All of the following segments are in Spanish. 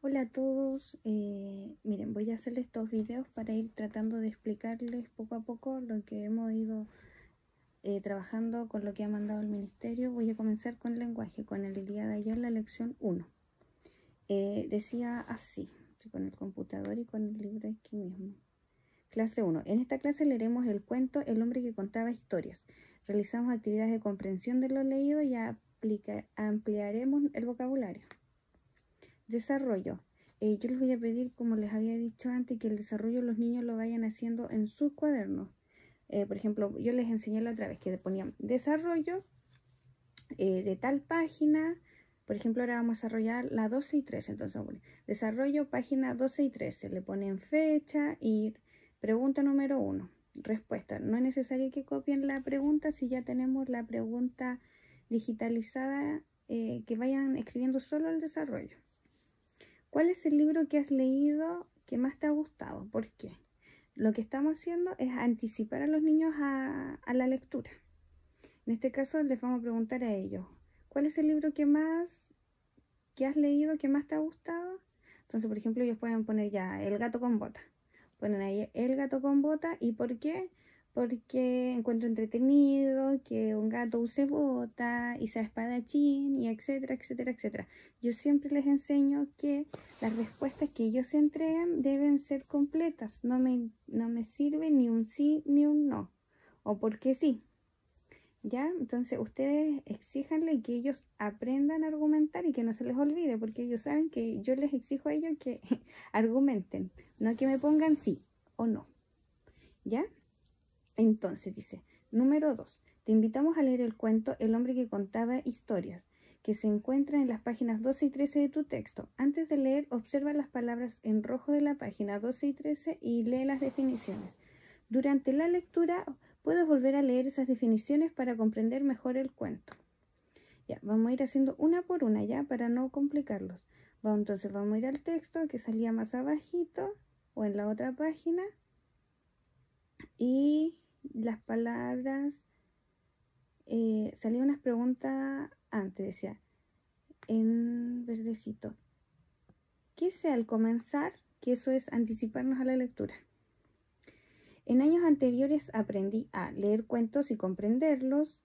Hola a todos, eh, miren voy a hacer estos videos para ir tratando de explicarles poco a poco lo que hemos ido eh, trabajando con lo que ha mandado el ministerio. Voy a comenzar con el lenguaje, con el día de ayer la lección 1. Eh, decía así, con el computador y con el libro aquí mismo. Clase 1. En esta clase leeremos el cuento El hombre que contaba historias. Realizamos actividades de comprensión de lo leído y ampliaremos el vocabulario. Desarrollo. Eh, yo les voy a pedir, como les había dicho antes, que el desarrollo los niños lo vayan haciendo en sus cuadernos. Eh, por ejemplo, yo les enseñé la otra vez que ponían desarrollo eh, de tal página. Por ejemplo, ahora vamos a desarrollar la 12 y 13. Entonces, desarrollo página 12 y 13. Le ponen fecha y pregunta número 1. Respuesta. No es necesario que copien la pregunta si ya tenemos la pregunta digitalizada, que vayan escribiendo solo el desarrollo. ¿Cuál es el libro que has leído que más te ha gustado? ¿Por qué? Lo que estamos haciendo es anticipar a los niños a, la lectura. En este caso les vamos a preguntar a ellos, ¿cuál es el libro que más que has leído que más te ha gustado? Entonces, por ejemplo, ellos pueden poner ya El gato con bota. Ponen ahí El gato con bota y ¿por qué? porque encuentro entretenido que un gato use bota y sea espadachín y etcétera, etcétera, etcétera. Yo siempre les enseño que las respuestas que ellos entregan deben ser completas. No me, no me sirve ni un sí ni un no. O porque sí. ¿Ya? Entonces ustedes exíjanle que ellos aprendan a argumentar y que no se les olvide, porque ellos saben que yo les exijo a ellos que argumenten, no que me pongan sí o no. ¿Ya? Entonces dice, número 2. Te invitamos a leer el cuento El hombre que contaba historias, que se encuentra en las páginas 12 y 13 de tu texto. Antes de leer, observa las palabras en rojo de la página 12 y 13 y lee las definiciones. Durante la lectura puedes volver a leer esas definiciones para comprender mejor el cuento. Ya, vamos a ir haciendo una por una ya para no complicarlos. entonces vamos a ir al texto que salía más abajito o en la otra página y las palabras, eh, salía unas preguntas antes, decía, en verdecito. ¿Qué sea al comenzar? Que eso es anticiparnos a la lectura. En años anteriores aprendí a leer cuentos y comprenderlos,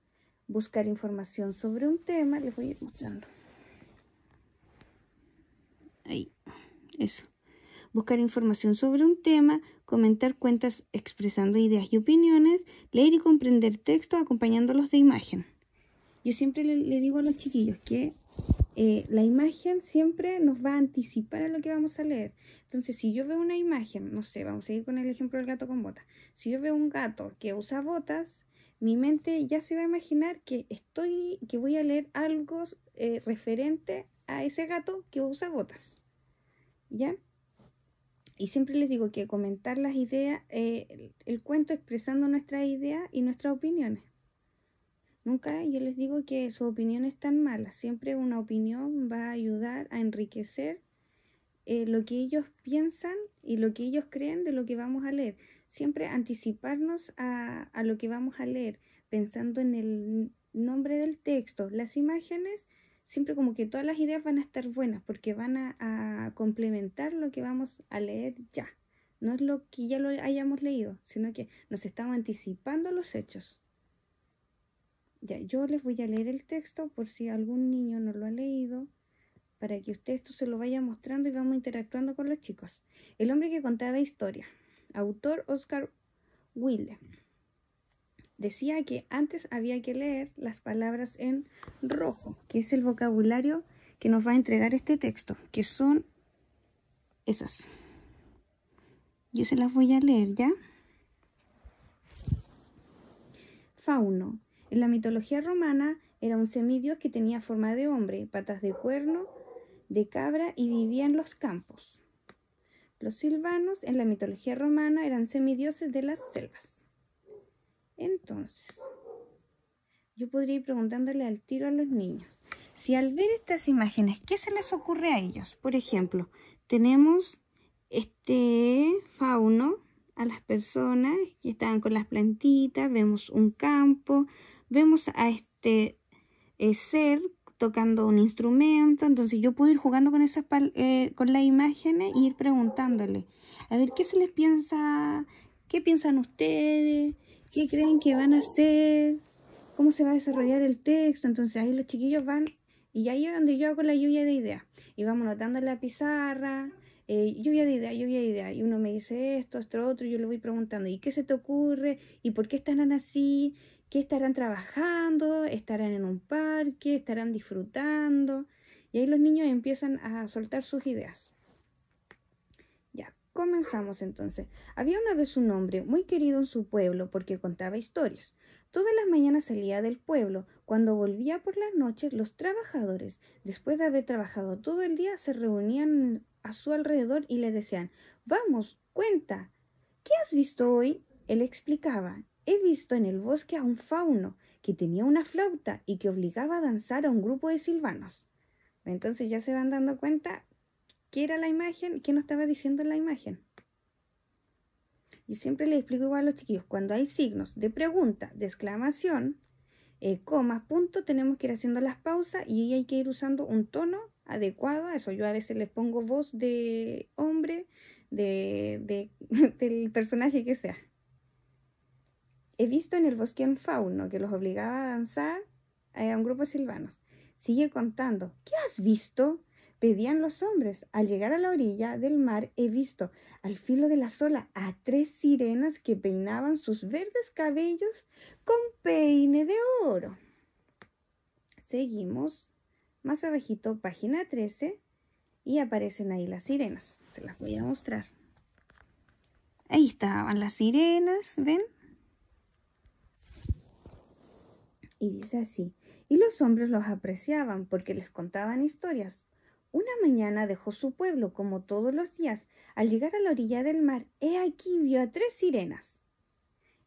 buscar información sobre un tema. Les voy a ir mostrando. Ahí, eso. Buscar información sobre un tema, comentar cuentas expresando ideas y opiniones, leer y comprender textos acompañándolos de imagen. Yo siempre le, digo a los chiquillos que eh, la imagen siempre nos va a anticipar a lo que vamos a leer. Entonces, si yo veo una imagen, no sé, vamos a ir con el ejemplo del gato con botas. Si yo veo un gato que usa botas, mi mente ya se va a imaginar que estoy, que voy a leer algo eh, referente a ese gato que usa botas. ¿Ya? Y siempre les digo que comentar las ideas, eh, el, cuento expresando nuestras ideas y nuestras opiniones. Nunca yo les digo que su opinión es tan mala. Siempre una opinión va a ayudar a enriquecer eh, lo que ellos piensan y lo que ellos creen de lo que vamos a leer. Siempre anticiparnos a, a lo que vamos a leer, pensando en el nombre del texto, las imágenes siempre como que todas las ideas van a estar buenas porque van a, complementar lo que vamos a leer ya. No es lo que ya lo hayamos leído, sino que nos estamos anticipando los hechos. Ya, yo les voy a leer el texto por si algún niño no lo ha leído, para que usted esto se lo vaya mostrando y vamos interactuando con los chicos. El hombre que contaba historia. Autor Oscar Wilde decía que antes había que leer las palabras en rojo, que es el vocabulario que nos va a entregar este texto, que son esas. Yo se las voy a leer ya. Fauno. En la mitología romana era un semidios que tenía forma de hombre, patas de cuerno, de cabra y vivía en los campos. Los silvanos en la mitología romana eran semidioses de las selvas. Entonces, yo podría ir preguntándole al tiro a los niños. Si al ver estas imágenes, ¿qué se les ocurre a ellos? Por ejemplo, tenemos este fauno a las personas que estaban con las plantitas, vemos un campo, vemos a este eh, ser tocando un instrumento, entonces yo puedo ir jugando con esas eh, con las imágenes e ir preguntándole, a ver qué se les piensa, qué piensan ustedes, qué creen que van a hacer, cómo se va a desarrollar el texto. Entonces ahí los chiquillos van y ahí es donde yo hago la lluvia de ideas. Y vamos notando en la pizarra, eh, lluvia de ideas, lluvia de ideas. Y uno me dice esto, esto, otro, yo le voy preguntando, ¿y qué se te ocurre? ¿Y por qué estarán así? ¿Qué estarán trabajando? ¿Estarán en un parque? ¿Estarán disfrutando? Y ahí los niños empiezan a soltar sus ideas. Comenzamos entonces. Había una vez un hombre muy querido en su pueblo porque contaba historias. Todas las mañanas salía del pueblo. Cuando volvía por las noches, los trabajadores, después de haber trabajado todo el día, se reunían a su alrededor y le decían Vamos, cuenta. ¿Qué has visto hoy? Él explicaba He visto en el bosque a un fauno que tenía una flauta y que obligaba a danzar a un grupo de silvanos. Entonces ya se van dando cuenta qué era la imagen, qué nos estaba diciendo la imagen. Yo siempre le explico igual a los chiquillos, cuando hay signos de pregunta, de exclamación, eh, comas, punto, tenemos que ir haciendo las pausas y hay que ir usando un tono adecuado a eso. Yo a veces les pongo voz de hombre, de, del personaje que sea. He visto en el bosque en fauno que los obligaba a danzar eh, a un grupo de silvanos. Sigue contando. ¿Qué has visto? Pedían los hombres, al llegar a la orilla del mar he visto, al filo de la sola, a tres sirenas que peinaban sus verdes cabellos con peine de oro. Seguimos, más abajito, página 13, y aparecen ahí las sirenas. Se las voy a mostrar. Ahí estaban las sirenas, ¿ven? Y dice así, y los hombres los apreciaban porque les contaban historias una mañana dejó su pueblo, como todos los días. Al llegar a la orilla del mar, he aquí vio a tres sirenas.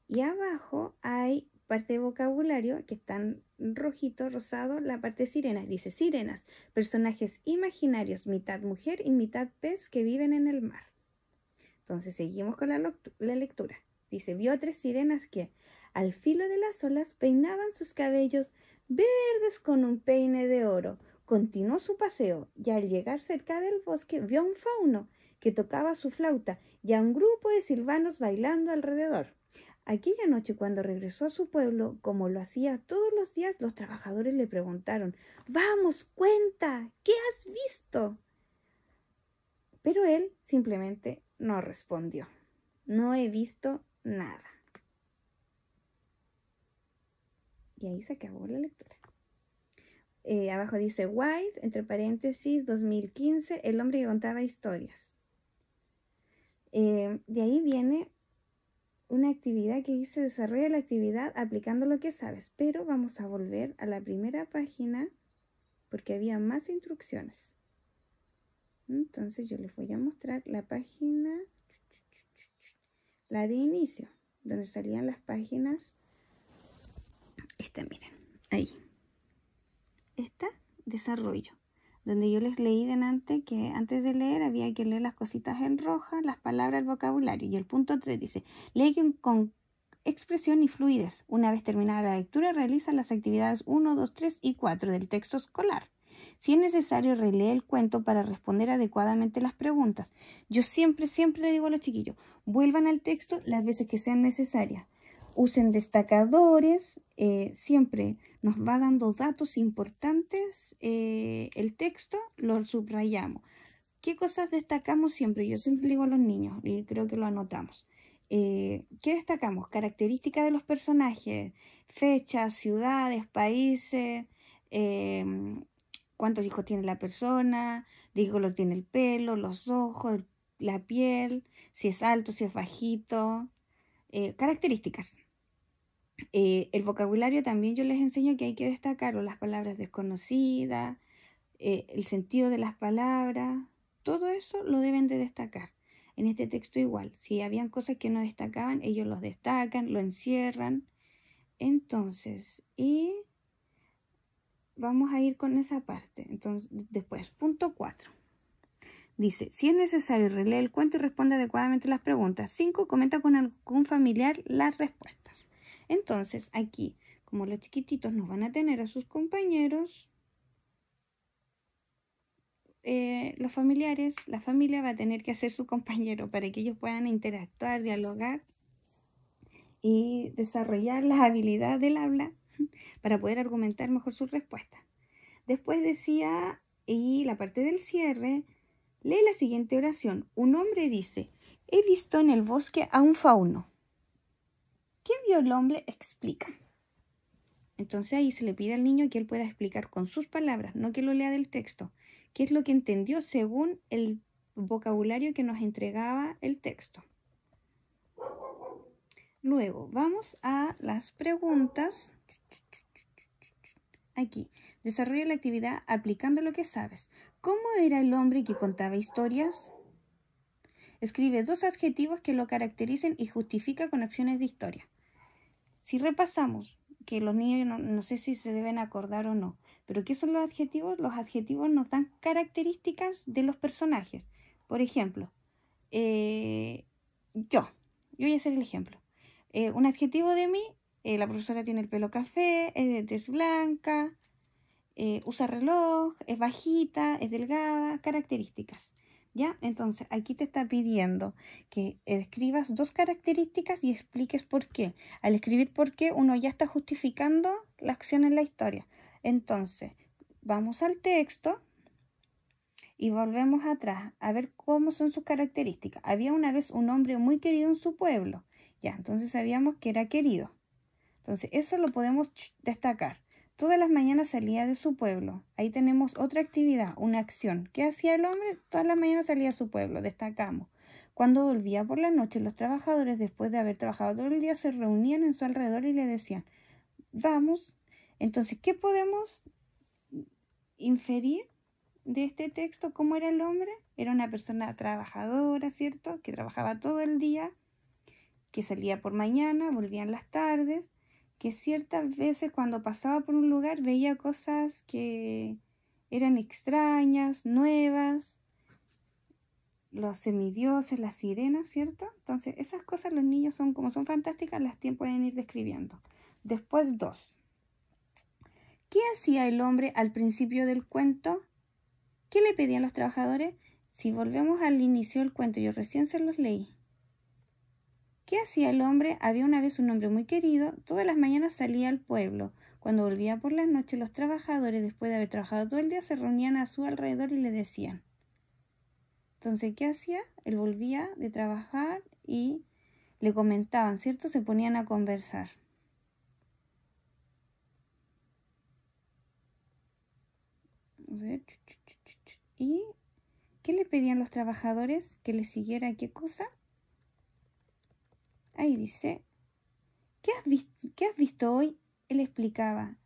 Y abajo hay parte de vocabulario que están rojito, rosado, la parte de sirenas. Dice sirenas, personajes imaginarios, mitad mujer y mitad pez que viven en el mar. Entonces seguimos con la, la lectura. Dice, vio a tres sirenas que al filo de las olas peinaban sus cabellos verdes con un peine de oro. Continuó su paseo y al llegar cerca del bosque vio a un fauno que tocaba su flauta y a un grupo de silvanos bailando alrededor. Aquella noche cuando regresó a su pueblo, como lo hacía todos los días, los trabajadores le preguntaron Vamos, cuenta, ¿qué has visto? Pero él simplemente no respondió. No he visto nada. Y ahí se acabó la lectura. Eh, abajo dice White, entre paréntesis, 2015, el hombre que contaba historias. Eh, de ahí viene una actividad que dice desarrolla la actividad aplicando lo que sabes, pero vamos a volver a la primera página porque había más instrucciones. Entonces yo les voy a mostrar la página, la de inicio, donde salían las páginas. Esta, miren, ahí esta, desarrollo, donde yo les leí delante que antes de leer había que leer las cositas en roja, las palabras, el vocabulario. Y el punto 3 dice, lee con expresión y fluidez. Una vez terminada la lectura, realiza las actividades 1, 2, 3 y 4 del texto escolar. Si es necesario, relee el cuento para responder adecuadamente las preguntas. Yo siempre, siempre le digo a los chiquillos, vuelvan al texto las veces que sean necesarias usen destacadores, eh, siempre nos va dando datos importantes, eh, el texto lo subrayamos. ¿Qué cosas destacamos siempre? Yo siempre digo a los niños y creo que lo anotamos. Eh, ¿Qué destacamos? Características de los personajes, fechas, ciudades, países, em, cuántos hijos tiene la persona, de qué color tiene el pelo, los ojos, la piel, si es alto, si es bajito, características. Eh, el vocabulario también yo les enseño que hay que destacar las palabras desconocidas, eh, el sentido de las palabras, todo eso lo deben de destacar. En este texto igual, si habían cosas que no destacaban, ellos los destacan, lo encierran. Entonces, y vamos a ir con esa parte. Entonces, después, punto 4. Dice, si es necesario, relee el cuento y responde adecuadamente las preguntas. 5. Comenta con algún familiar las respuestas. Entonces, aquí, como los chiquititos no van a tener a sus compañeros, eh, los familiares, la familia va a tener que hacer su compañero para que ellos puedan interactuar, dialogar y desarrollar las habilidades del habla para poder argumentar mejor sus respuestas. Después decía, y la parte del cierre, lee la siguiente oración. Un hombre dice, he visto en el bosque a un fauno. ¿Qué vio el hombre? Explica. Entonces ahí se le pide al niño que él pueda explicar con sus palabras, no que lo lea del texto, qué es lo que entendió según el vocabulario que nos entregaba el texto. Luego, vamos a las preguntas. Aquí, desarrolla la actividad aplicando lo que sabes. ¿Cómo era el hombre que contaba historias? Escribe dos adjetivos que lo caractericen y justifica con acciones de historia. Si repasamos, que los niños no, sé si se deben acordar o no, pero ¿qué son los adjetivos? Los adjetivos nos dan características de los personajes. Por ejemplo, eh, yo, yo voy a hacer el ejemplo. Eh, un adjetivo de mí, eh, la profesora tiene el pelo café, es, es blanca, usa reloj, es bajita, es delgada, características. ¿Ya? Entonces, aquí te está pidiendo que escribas dos características y expliques por qué. Al escribir por qué, uno ya está justificando la acción en la historia. Entonces, vamos al texto y volvemos atrás a ver cómo son sus características. Había una vez un hombre muy querido en su pueblo. Ya, entonces sabíamos que era querido. Entonces, eso lo podemos destacar. Todas las mañanas salía de su pueblo. Ahí tenemos otra actividad, una acción. ¿Qué hacía el hombre? Todas las mañanas salía a su pueblo, destacamos. Cuando volvía por la noche, los trabajadores, después de haber trabajado todo el día, se reunían en su alrededor y le decían, vamos. Entonces, ¿qué podemos inferir de este texto? ¿Cómo era el hombre? Era una persona trabajadora, ¿cierto? Que trabajaba todo el día, que salía por mañana, volvía en las tardes, que ciertas veces cuando pasaba por un lugar veía cosas que eran extrañas, nuevas, los semidioses, las sirenas, ¿cierto? Entonces, esas cosas los niños son, como son fantásticas, las pueden ir describiendo. Después, dos. ¿Qué hacía el hombre al principio del cuento? ¿Qué le pedían los trabajadores? Si volvemos al inicio del cuento, yo recién se los leí. ¿Qué hacía el hombre? Había una vez un hombre muy querido, todas las mañanas salía al pueblo. Cuando volvía por la noche, los trabajadores, después de haber trabajado todo el día, se reunían a su alrededor y le decían. Entonces, ¿qué hacía? Él volvía de trabajar y le comentaban, ¿cierto? Se ponían a conversar. ¿Y qué le pedían los trabajadores? ¿Que le siguiera qué cosa? y dice, ¿Qué has, visto hoy? Él explicaba,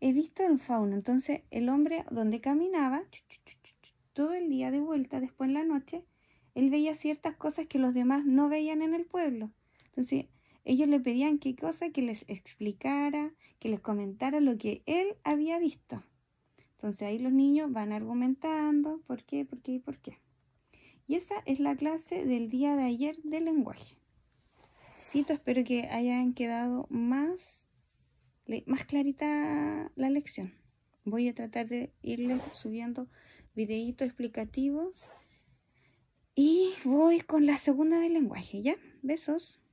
he visto el fauno. Entonces el hombre donde caminaba todo el día de vuelta, después en la noche, él veía ciertas cosas que los demás no veían en el pueblo. Entonces ellos le pedían qué cosa, que les explicara, que les comentara lo que él había visto. Entonces ahí los niños van argumentando por qué, por qué por qué. Y esa es la clase del día de ayer del lenguaje espero que hayan quedado más, más clarita la lección. Voy a tratar de irles subiendo videitos explicativos. Y voy con la segunda del lenguaje, ¿ya? Besos.